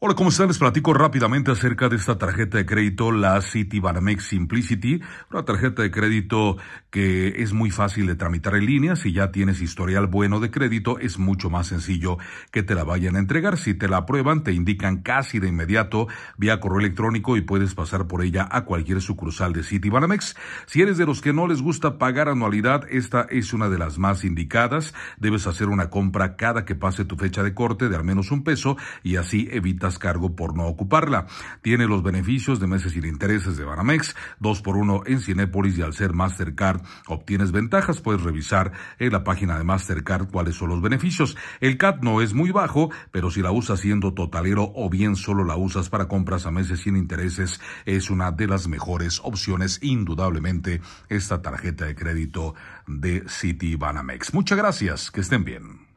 Hola, ¿cómo están? Les platico rápidamente acerca de esta tarjeta de crédito, la Citibanamex Simplicity, una tarjeta de crédito que es muy fácil de tramitar en línea. Si ya tienes historial bueno de crédito, es mucho más sencillo que te la vayan a entregar. Si te la aprueban, te indican casi de inmediato vía correo electrónico y puedes pasar por ella a cualquier sucursal de Citibanamex. Si eres de los que no les gusta pagar anualidad, esta es una de las más indicadas. Debes hacer una compra cada que pase tu fecha de corte de al menos un peso y así evitas cargo por no ocuparla. Tiene los beneficios de meses sin intereses de Banamex, dos por uno en Cinépolis y al ser Mastercard obtienes ventajas. Puedes revisar en la página de Mastercard cuáles son los beneficios. El CAT no es muy bajo, pero si la usas siendo totalero o bien solo la usas para compras a meses sin intereses, es una de las mejores opciones, indudablemente, esta tarjeta de crédito de City Banamex. Muchas gracias, que estén bien.